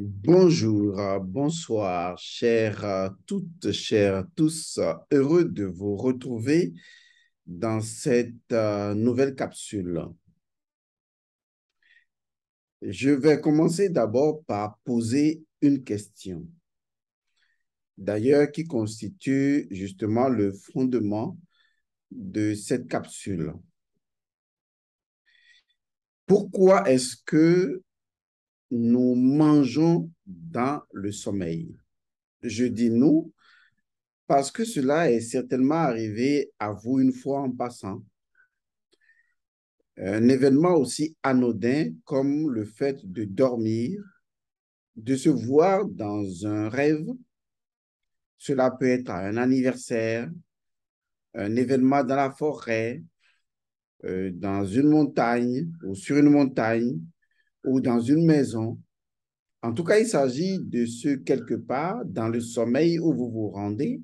Bonjour, bonsoir, chères toutes, chers tous. Heureux de vous retrouver dans cette euh, nouvelle capsule. Je vais commencer d'abord par poser une question, d'ailleurs qui constitue justement le fondement de cette capsule. Pourquoi est-ce que nous mangeons dans le sommeil. Je dis nous parce que cela est certainement arrivé à vous une fois en passant. Un événement aussi anodin comme le fait de dormir, de se voir dans un rêve, cela peut être un anniversaire, un événement dans la forêt, euh, dans une montagne ou sur une montagne, ou dans une maison. En tout cas, il s'agit de ce quelque part dans le sommeil où vous vous rendez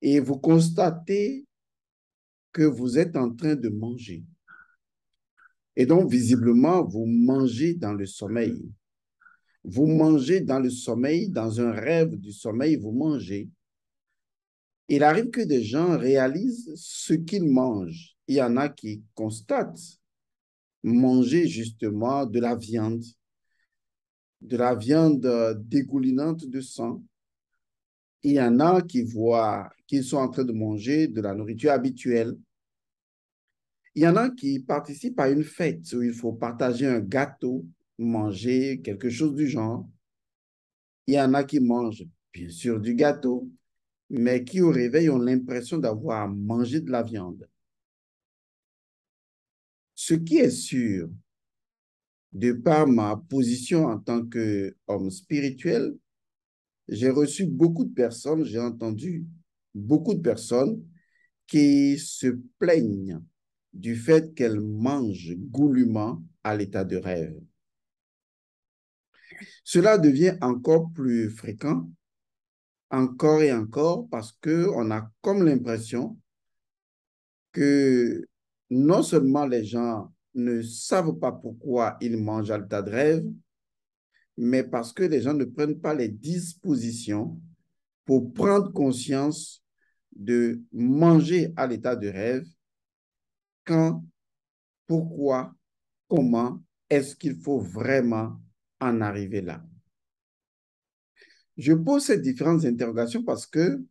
et vous constatez que vous êtes en train de manger. Et donc, visiblement, vous mangez dans le sommeil. Vous mangez dans le sommeil, dans un rêve du sommeil, vous mangez. Il arrive que des gens réalisent ce qu'ils mangent. Il y en a qui constatent manger justement de la viande, de la viande euh, dégoulinante de sang. Il y en a qui voient, qu'ils sont en train de manger de la nourriture habituelle. Il y en a qui participent à une fête où il faut partager un gâteau, manger quelque chose du genre. Il y en a qui mangent, bien sûr, du gâteau, mais qui au réveil ont l'impression d'avoir mangé de la viande. Ce qui est sûr, de par ma position en tant qu'homme spirituel, j'ai reçu beaucoup de personnes, j'ai entendu beaucoup de personnes qui se plaignent du fait qu'elles mangent goulûment à l'état de rêve. Cela devient encore plus fréquent, encore et encore, parce qu'on a comme l'impression que non seulement les gens ne savent pas pourquoi ils mangent à l'état de rêve, mais parce que les gens ne prennent pas les dispositions pour prendre conscience de manger à l'état de rêve, quand, pourquoi, comment est-ce qu'il faut vraiment en arriver là. Je pose ces différentes interrogations parce que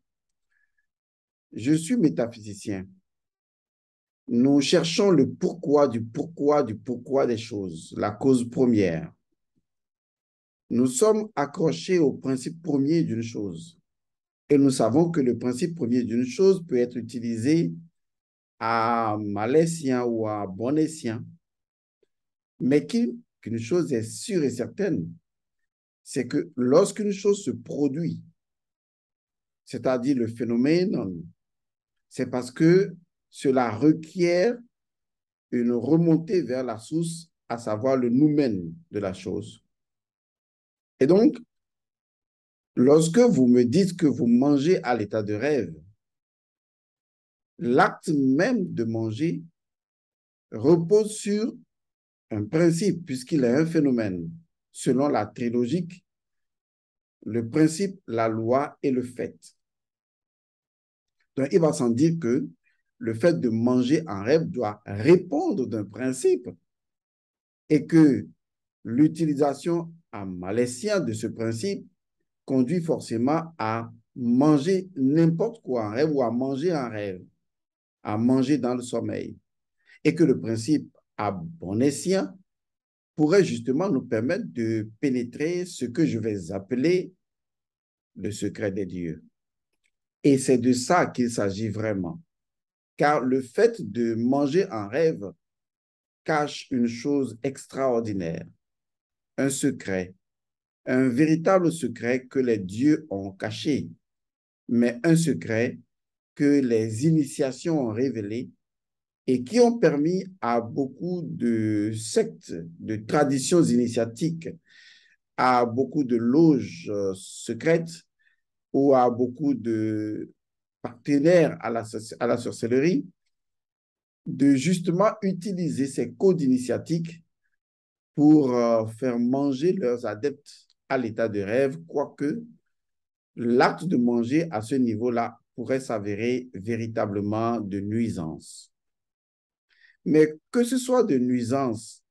je suis métaphysicien nous cherchons le pourquoi du pourquoi du pourquoi des choses, la cause première. Nous sommes accrochés au principe premier d'une chose. Et nous savons que le principe premier d'une chose peut être utilisé à malaisien ou à bon Mais qu'une chose est sûre et certaine, c'est que lorsqu'une chose se produit, c'est-à-dire le phénomène, c'est parce que cela requiert une remontée vers la source, à savoir le nous-mêmes de la chose. Et donc, lorsque vous me dites que vous mangez à l'état de rêve, l'acte même de manger repose sur un principe, puisqu'il est un phénomène. Selon la trilogique, le principe, la loi et le fait. Donc, il va sans dire que le fait de manger en rêve doit répondre d'un principe et que l'utilisation à malaisien de ce principe conduit forcément à manger n'importe quoi en rêve ou à manger en rêve, à manger dans le sommeil. Et que le principe à bon pourrait justement nous permettre de pénétrer ce que je vais appeler le secret des dieux. Et c'est de ça qu'il s'agit vraiment. Car le fait de manger en rêve cache une chose extraordinaire, un secret, un véritable secret que les dieux ont caché, mais un secret que les initiations ont révélé et qui ont permis à beaucoup de sectes, de traditions initiatiques, à beaucoup de loges euh, secrètes ou à beaucoup de partenaire à la, à la sorcellerie, de justement utiliser ces codes initiatiques pour euh, faire manger leurs adeptes à l'état de rêve, quoique l'acte de manger à ce niveau-là pourrait s'avérer véritablement de nuisance. Mais que ce soit de nuisance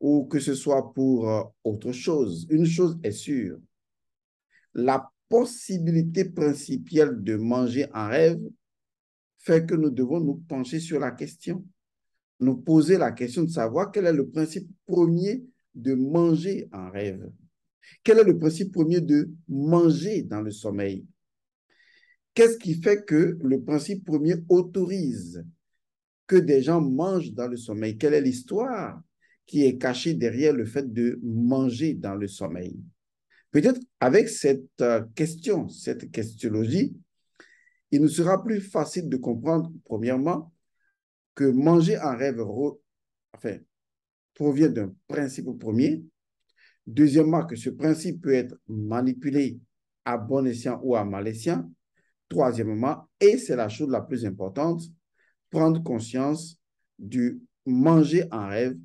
ou que ce soit pour euh, autre chose, une chose est sûre, la possibilité principielle de manger en rêve fait que nous devons nous pencher sur la question, nous poser la question de savoir quel est le principe premier de manger en rêve, quel est le principe premier de manger dans le sommeil. Qu'est-ce qui fait que le principe premier autorise que des gens mangent dans le sommeil Quelle est l'histoire qui est cachée derrière le fait de manger dans le sommeil Peut-être avec cette euh, question, cette questionologie, il nous sera plus facile de comprendre, premièrement, que manger en rêve provient d'un principe premier. Deuxièmement, que ce principe peut être manipulé à bon escient ou à mal escient. Troisièmement, et c'est la chose la plus importante, prendre conscience du manger en rêve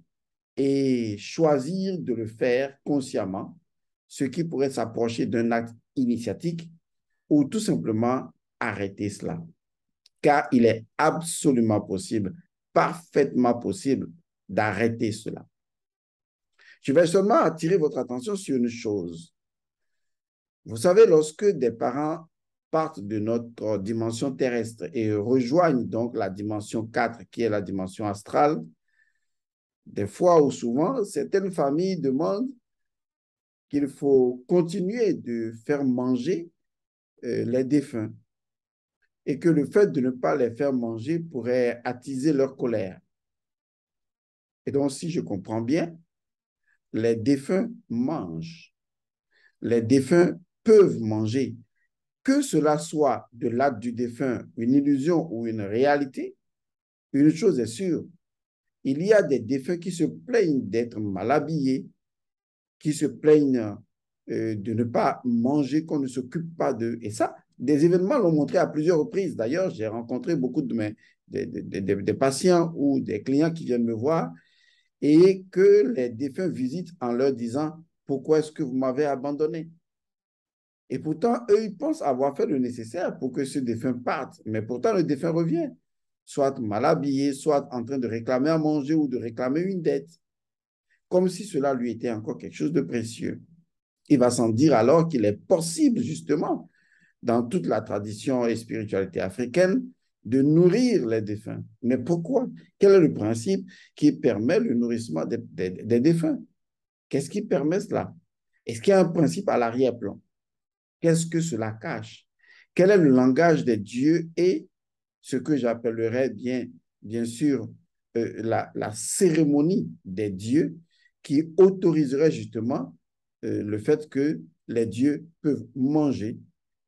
et choisir de le faire consciemment ce qui pourrait s'approcher d'un acte initiatique ou tout simplement arrêter cela. Car il est absolument possible, parfaitement possible, d'arrêter cela. Je vais seulement attirer votre attention sur une chose. Vous savez, lorsque des parents partent de notre dimension terrestre et rejoignent donc la dimension 4, qui est la dimension astrale, des fois ou souvent, certaines familles demandent qu'il faut continuer de faire manger euh, les défunts et que le fait de ne pas les faire manger pourrait attiser leur colère. Et donc, si je comprends bien, les défunts mangent. Les défunts peuvent manger. Que cela soit de l'acte du défunt une illusion ou une réalité, une chose est sûre, il y a des défunts qui se plaignent d'être mal habillés, qui se plaignent euh, de ne pas manger, qu'on ne s'occupe pas d'eux. Et ça, des événements l'ont montré à plusieurs reprises. D'ailleurs, j'ai rencontré beaucoup de mes patients ou des clients qui viennent me voir et que les défunts visitent en leur disant pourquoi est-ce que vous m'avez abandonné Et pourtant, eux, ils pensent avoir fait le nécessaire pour que ce défunt parte. Mais pourtant, le défunt revient, soit mal habillé, soit en train de réclamer à manger ou de réclamer une dette comme si cela lui était encore quelque chose de précieux. Il va sans dire alors qu'il est possible, justement, dans toute la tradition et spiritualité africaine, de nourrir les défunts. Mais pourquoi Quel est le principe qui permet le nourrissement des, défunts Qu'est-ce qui permet cela Est-ce qu'il y a un principe à l'arrière-plan Qu'est-ce que cela cache Quel est le langage des dieux et ce que j'appellerais bien, bien sûr euh, la, la cérémonie des dieux qui autoriserait justement euh, le fait que les dieux peuvent manger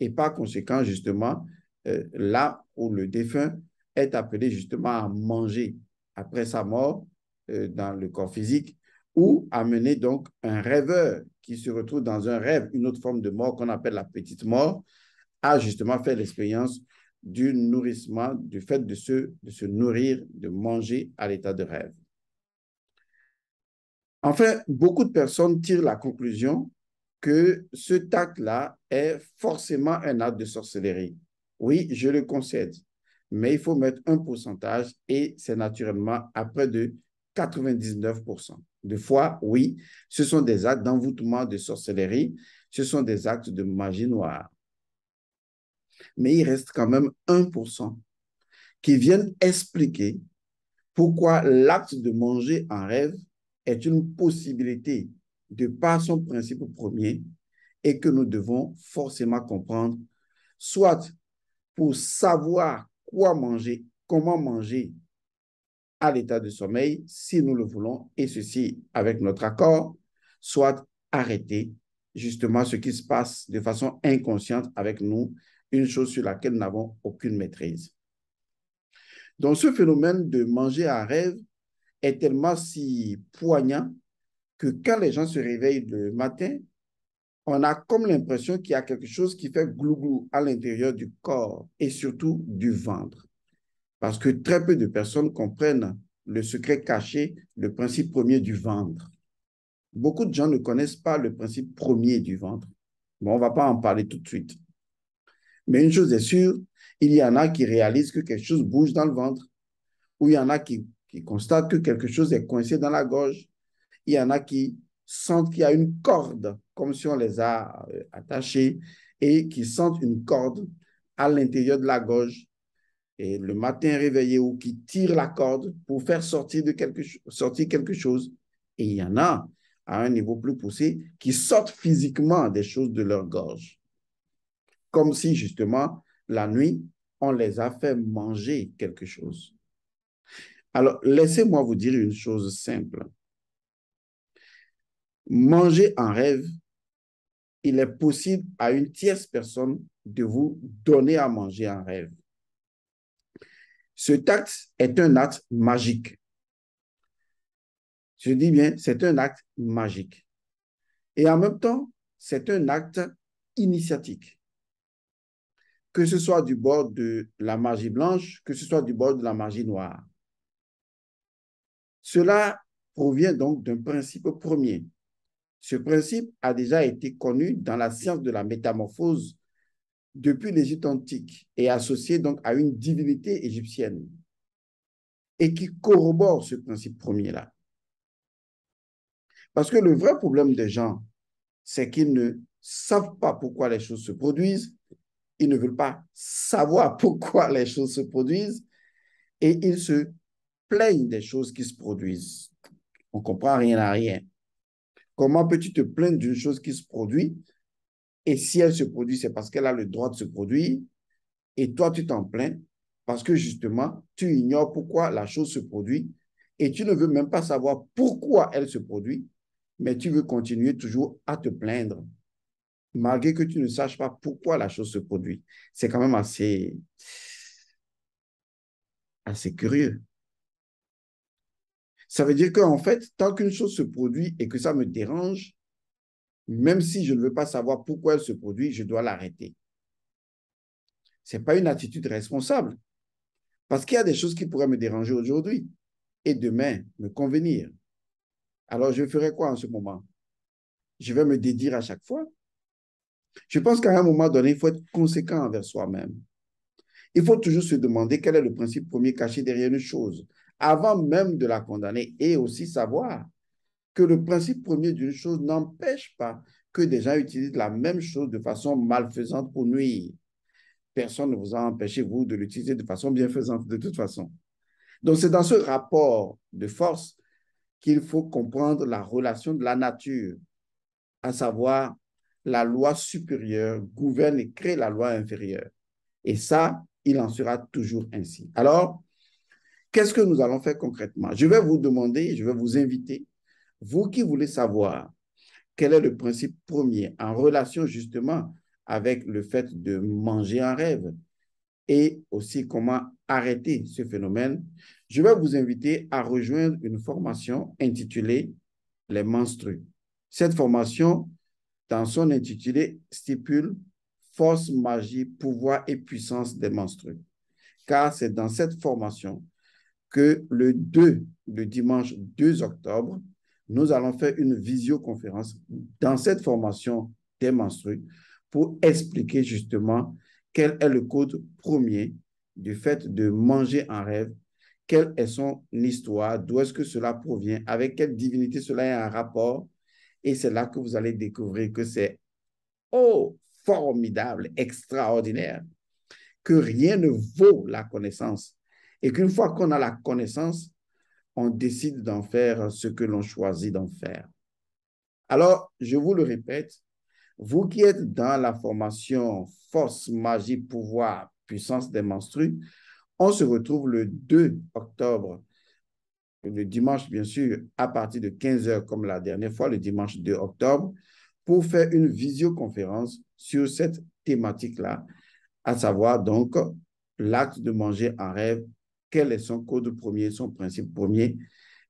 et par conséquent, justement, euh, là où le défunt est appelé justement à manger après sa mort euh, dans le corps physique ou amener donc un rêveur qui se retrouve dans un rêve, une autre forme de mort qu'on appelle la petite mort, à justement faire l'expérience du nourrissement, du fait de se, de se nourrir, de manger à l'état de rêve. Enfin, beaucoup de personnes tirent la conclusion que ce acte-là est forcément un acte de sorcellerie. Oui, je le concède, mais il faut mettre un pourcentage et c'est naturellement à près de 99%. De fois, oui, ce sont des actes d'envoûtement, de sorcellerie, ce sont des actes de magie noire. Mais il reste quand même 1% qui viennent expliquer pourquoi l'acte de manger en rêve est une possibilité de par son principe premier et que nous devons forcément comprendre, soit pour savoir quoi manger, comment manger à l'état de sommeil, si nous le voulons, et ceci avec notre accord, soit arrêter justement ce qui se passe de façon inconsciente avec nous, une chose sur laquelle nous n'avons aucune maîtrise. Dans ce phénomène de manger à rêve est tellement si poignant que quand les gens se réveillent le matin, on a comme l'impression qu'il y a quelque chose qui fait glouglou à l'intérieur du corps et surtout du ventre. Parce que très peu de personnes comprennent le secret caché, le principe premier du ventre. Beaucoup de gens ne connaissent pas le principe premier du ventre. Bon, on ne va pas en parler tout de suite. Mais une chose est sûre, il y en a qui réalisent que quelque chose bouge dans le ventre, ou il y en a qui ils constatent que quelque chose est coincé dans la gorge. Il y en a qui sentent qu'il y a une corde, comme si on les a euh, attachés, et qui sentent une corde à l'intérieur de la gorge. Et le matin réveillé ou qui tirent la corde pour faire sortir, de quelque, sortir quelque chose. Et il y en a à un niveau plus poussé qui sortent physiquement des choses de leur gorge. Comme si justement, la nuit, on les a fait manger quelque chose. Alors, laissez-moi vous dire une chose simple. Manger en rêve, il est possible à une tierce personne de vous donner à manger en rêve. Ce acte est un acte magique. Je dis bien, c'est un acte magique. Et en même temps, c'est un acte initiatique. Que ce soit du bord de la magie blanche, que ce soit du bord de la magie noire. Cela provient donc d'un principe premier. Ce principe a déjà été connu dans la science de la métamorphose depuis l'Égypte antique et associé donc à une divinité égyptienne et qui corrobore ce principe premier-là. Parce que le vrai problème des gens, c'est qu'ils ne savent pas pourquoi les choses se produisent, ils ne veulent pas savoir pourquoi les choses se produisent et ils se plaignent des choses qui se produisent. On ne comprend rien à rien. Comment peux-tu te plaindre d'une chose qui se produit et si elle se produit, c'est parce qu'elle a le droit de se produire et toi, tu t'en plains parce que justement, tu ignores pourquoi la chose se produit et tu ne veux même pas savoir pourquoi elle se produit, mais tu veux continuer toujours à te plaindre malgré que tu ne saches pas pourquoi la chose se produit. C'est quand même assez, assez curieux. Ça veut dire qu'en fait, tant qu'une chose se produit et que ça me dérange, même si je ne veux pas savoir pourquoi elle se produit, je dois l'arrêter. Ce n'est pas une attitude responsable. Parce qu'il y a des choses qui pourraient me déranger aujourd'hui et demain me convenir. Alors je ferai quoi en ce moment Je vais me dédire à chaque fois Je pense qu'à un moment donné, il faut être conséquent envers soi-même. Il faut toujours se demander quel est le principe premier caché derrière une chose avant même de la condamner et aussi savoir que le principe premier d'une chose n'empêche pas que des gens utilisent la même chose de façon malfaisante pour nuire. Personne ne vous a empêché, vous, de l'utiliser de façon bienfaisante, de toute façon. Donc, c'est dans ce rapport de force qu'il faut comprendre la relation de la nature, à savoir la loi supérieure gouverne et crée la loi inférieure. Et ça, il en sera toujours ainsi. Alors, Qu'est-ce que nous allons faire concrètement Je vais vous demander, je vais vous inviter, vous qui voulez savoir quel est le principe premier en relation justement avec le fait de manger en rêve et aussi comment arrêter ce phénomène, je vais vous inviter à rejoindre une formation intitulée Les menstrues. Cette formation, dans son intitulé, stipule Force, magie, pouvoir et puissance des menstrues. Car c'est dans cette formation que le 2, le dimanche 2 octobre, nous allons faire une visioconférence dans cette formation des menstrues pour expliquer justement quel est le code premier du fait de manger en rêve, quelle est son histoire, d'où est-ce que cela provient, avec quelle divinité cela a un rapport. Et c'est là que vous allez découvrir que c'est oh, formidable, extraordinaire, que rien ne vaut la connaissance et qu'une fois qu'on a la connaissance, on décide d'en faire ce que l'on choisit d'en faire. Alors, je vous le répète, vous qui êtes dans la formation Force, Magie, Pouvoir, Puissance des Menstrues, on se retrouve le 2 octobre, le dimanche bien sûr, à partir de 15h comme la dernière fois, le dimanche 2 octobre, pour faire une visioconférence sur cette thématique-là, à savoir donc l'acte de manger en rêve quel est son code premier, son principe premier,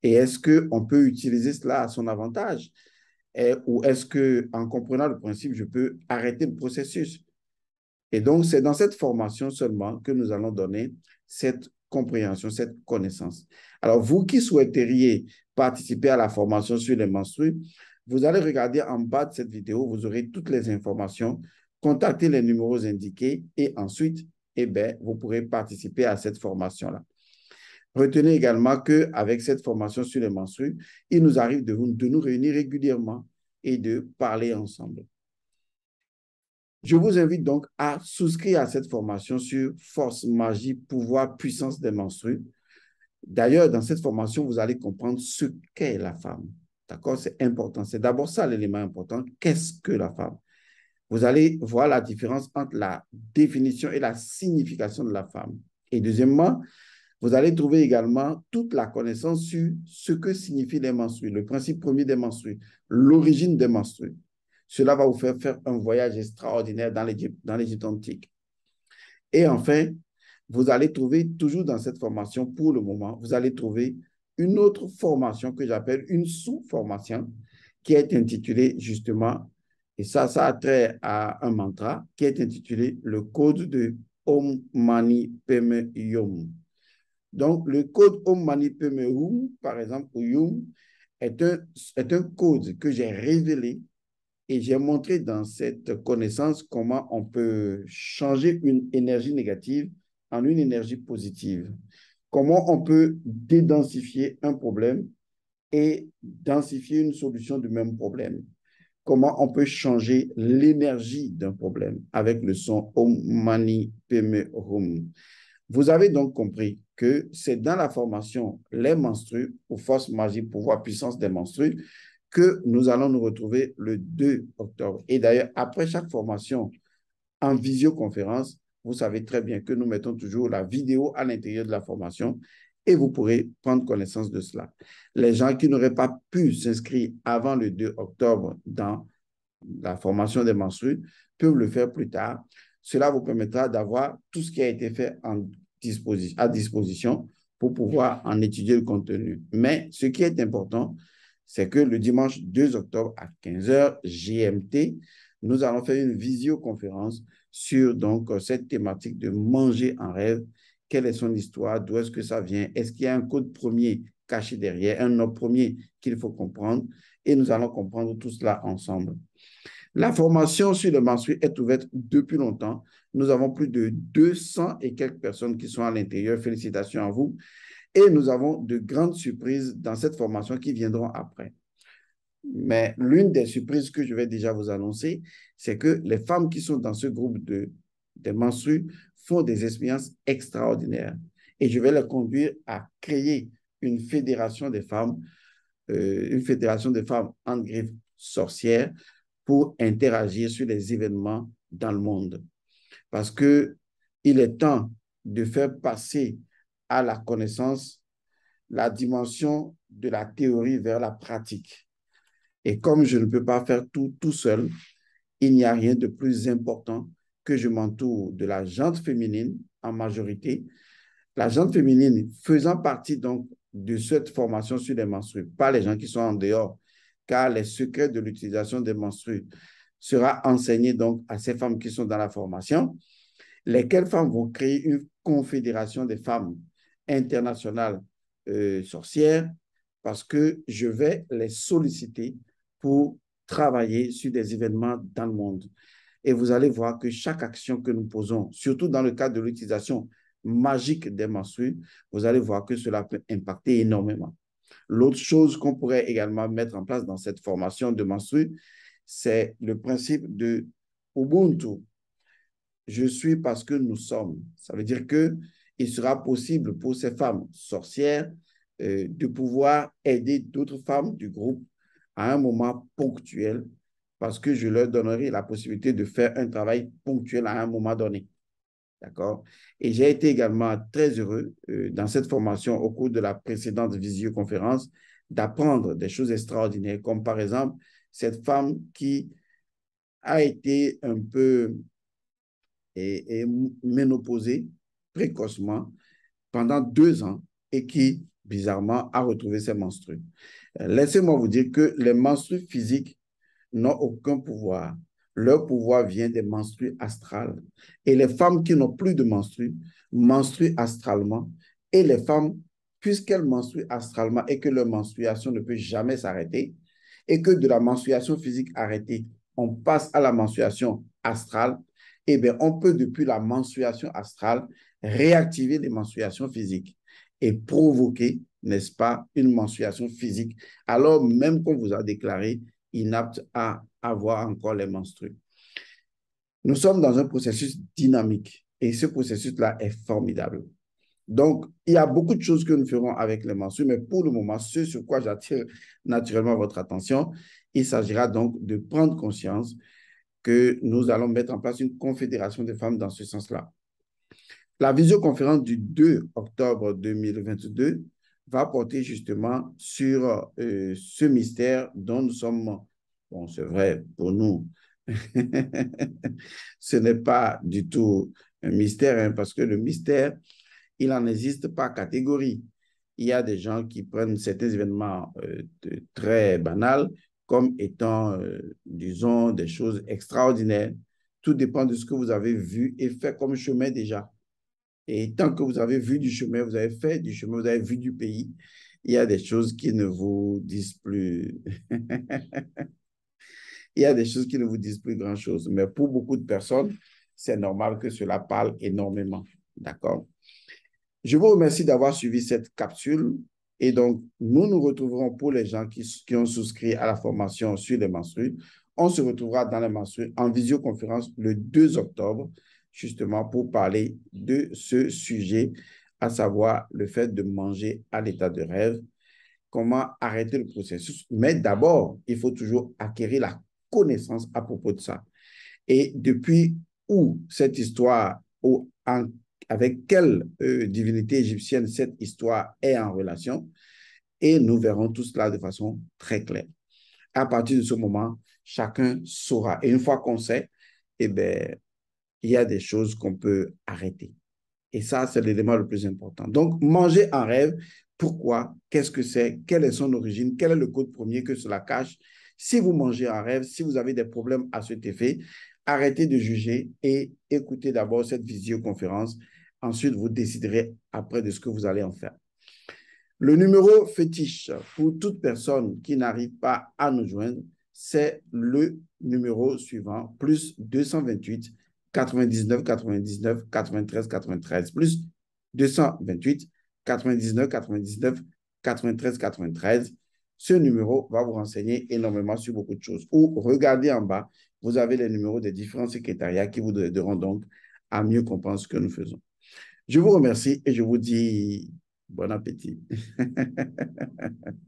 et est-ce qu'on peut utiliser cela à son avantage ou est-ce que en comprenant le principe, je peux arrêter le processus Et donc, c'est dans cette formation seulement que nous allons donner cette compréhension, cette connaissance. Alors, vous qui souhaiteriez participer à la formation sur les menstrues, vous allez regarder en bas de cette vidéo, vous aurez toutes les informations. Contactez les numéros indiqués et ensuite, eh bien, vous pourrez participer à cette formation-là. Retenez également qu'avec cette formation sur les menstrues, il nous arrive de, de nous réunir régulièrement et de parler ensemble. Je vous invite donc à souscrire à cette formation sur force, magie, pouvoir, puissance des menstrues. D'ailleurs, dans cette formation, vous allez comprendre ce qu'est la femme. D'accord C'est important. C'est d'abord ça l'élément important. Qu'est-ce que la femme vous allez voir la différence entre la définition et la signification de la femme. Et deuxièmement, vous allez trouver également toute la connaissance sur ce que signifient les menstrues, le principe premier des menstrues, l'origine des menstrues. Cela va vous faire faire un voyage extraordinaire dans l'Égypte antique. Et enfin, vous allez trouver toujours dans cette formation, pour le moment, vous allez trouver une autre formation que j'appelle une sous-formation qui est intitulée justement et ça, ça a trait à un mantra qui est intitulé le code de Om Mani Padme Hum. Donc, le code Om Mani Padme Hum, par exemple, ou est un code que j'ai révélé et j'ai montré dans cette connaissance comment on peut changer une énergie négative en une énergie positive. Comment on peut dédensifier un problème et densifier une solution du même problème comment on peut changer l'énergie d'un problème avec le son Om Mani Padme Hum. Vous avez donc compris que c'est dans la formation Les Menstrues ou Force, Magie, Pouvoir, Puissance des Menstrues que nous allons nous retrouver le 2 octobre. Et d'ailleurs, après chaque formation en visioconférence, vous savez très bien que nous mettons toujours la vidéo à l'intérieur de la formation et vous pourrez prendre connaissance de cela. Les gens qui n'auraient pas pu s'inscrire avant le 2 octobre dans la formation des menstrues peuvent le faire plus tard. Cela vous permettra d'avoir tout ce qui a été fait à disposition pour pouvoir en étudier le contenu. Mais ce qui est important, c'est que le dimanche 2 octobre à 15h GMT, nous allons faire une visioconférence sur donc euh, cette thématique de manger en rêve quelle est son histoire, d'où est-ce que ça vient, est-ce qu'il y a un code premier caché derrière, un nom premier qu'il faut comprendre, et nous allons comprendre tout cela ensemble. La formation sur le mensuel est ouverte depuis longtemps. Nous avons plus de 200 et quelques personnes qui sont à l'intérieur. Félicitations à vous. Et nous avons de grandes surprises dans cette formation qui viendront après. Mais l'une des surprises que je vais déjà vous annoncer, c'est que les femmes qui sont dans ce groupe de, des font des expériences extraordinaires. Et je vais les conduire à créer une fédération des femmes, euh, une fédération des femmes en griffe sorcière pour interagir sur les événements dans le monde. Parce qu'il est temps de faire passer à la connaissance la dimension de la théorie vers la pratique. Et comme je ne peux pas faire tout tout seul, il n'y a rien de plus important que je m'entoure de la jante féminine en majorité, la jante féminine faisant partie donc de cette formation sur les menstrues, pas les gens qui sont en dehors, car les secrets de l'utilisation des menstrues sera enseigné donc à ces femmes qui sont dans la formation, lesquelles femmes vont créer une confédération des femmes internationales euh, sorcières, parce que je vais les solliciter pour travailler sur des événements dans le monde. Et vous allez voir que chaque action que nous posons, surtout dans le cadre de l'utilisation magique des menstrues, vous allez voir que cela peut impacter énormément. L'autre chose qu'on pourrait également mettre en place dans cette formation de menstrues, c'est le principe de Ubuntu. Je suis parce que nous sommes. Ça veut dire que il sera possible pour ces femmes sorcières euh, de pouvoir aider d'autres femmes du groupe à un moment ponctuel parce que je leur donnerai la possibilité de faire un travail ponctuel à un moment donné. D'accord Et j'ai été également très heureux euh, dans cette formation au cours de la précédente visioconférence d'apprendre des choses extraordinaires, comme par exemple cette femme qui a été un peu et, ménopausée précocement pendant deux ans et qui, bizarrement, a retrouvé ses menstrues. Euh, laissez-moi vous dire que les menstrues physiques n'ont aucun pouvoir. Leur pouvoir vient des menstrues astrales. Et les femmes qui n'ont plus de menstrues, menstruent astralement. Et les femmes, puisqu'elles menstruent astralement et que leur menstruation ne peut jamais s'arrêter, et que de la menstruation physique arrêtée, on passe à la menstruation astrale, eh bien, on peut, depuis la menstruation astrale, réactiver les menstruations physiques et provoquer, n'est-ce pas, une menstruation physique, alors même qu'on vous a déclaré Inapte à avoir encore les menstrues. Nous sommes dans un processus dynamique et ce processus-là est formidable. Donc, il y a beaucoup de choses que nous ferons avec les menstrues, mais pour le moment, ce sur quoi j'attire naturellement votre attention, il s'agira donc de prendre conscience que nous allons mettre en place une confédération des femmes dans ce sens-là. La visioconférence du 2 octobre 2022 va porter justement sur euh, ce mystère dont nous sommes, bon, c'est vrai pour nous, ce n'est pas du tout un mystère, hein, parce que le mystère, il en existe par catégorie. Il y a des gens qui prennent certains événements euh, très banals comme étant, euh, disons, des choses extraordinaires. Tout dépend de ce que vous avez vu et fait comme chemin déjà. Et tant que vous avez vu du chemin, vous avez fait du chemin, vous avez vu du pays, il y a des choses qui ne vous disent plus. il y a des choses qui ne vous disent plus grand-chose. Mais pour beaucoup de personnes, c'est normal que cela parle énormément. D'accord Je vous remercie d'avoir suivi cette capsule. Et donc, nous nous retrouverons pour les gens qui, qui ont souscrit à la formation sur les menstrues. On se retrouvera dans les menstrues en visioconférence le 2 octobre justement pour parler de ce sujet, à savoir le fait de manger à l'état de rêve, comment arrêter le processus. Mais d'abord, il faut toujours acquérir la connaissance à propos de ça. Et depuis où cette histoire, ou avec quelle euh, divinité égyptienne cette histoire est en relation, et nous verrons tout cela de façon très claire. À partir de ce moment, chacun saura. Et une fois qu'on sait, eh bien, il y a des choses qu'on peut arrêter. Et ça, c'est l'élément le plus important. Donc, manger en rêve, pourquoi, qu'est-ce que c'est, quelle est son origine, quel est le code premier que cela cache. Si vous mangez en rêve, si vous avez des problèmes à cet effet, arrêtez de juger et écoutez d'abord cette visioconférence. Ensuite, vous déciderez après de ce que vous allez en faire. Le numéro fétiche pour toute personne qui n'arrive pas à nous joindre, c'est le numéro suivant, plus 228 99, 99, 93, 93, plus 228, 99, 99, 93, 93. Ce numéro va vous renseigner énormément sur beaucoup de choses. Ou regardez en bas, vous avez les numéros des différents secrétariats qui vous aideront donc à mieux comprendre ce que nous faisons. Je vous remercie et je vous dis bon appétit.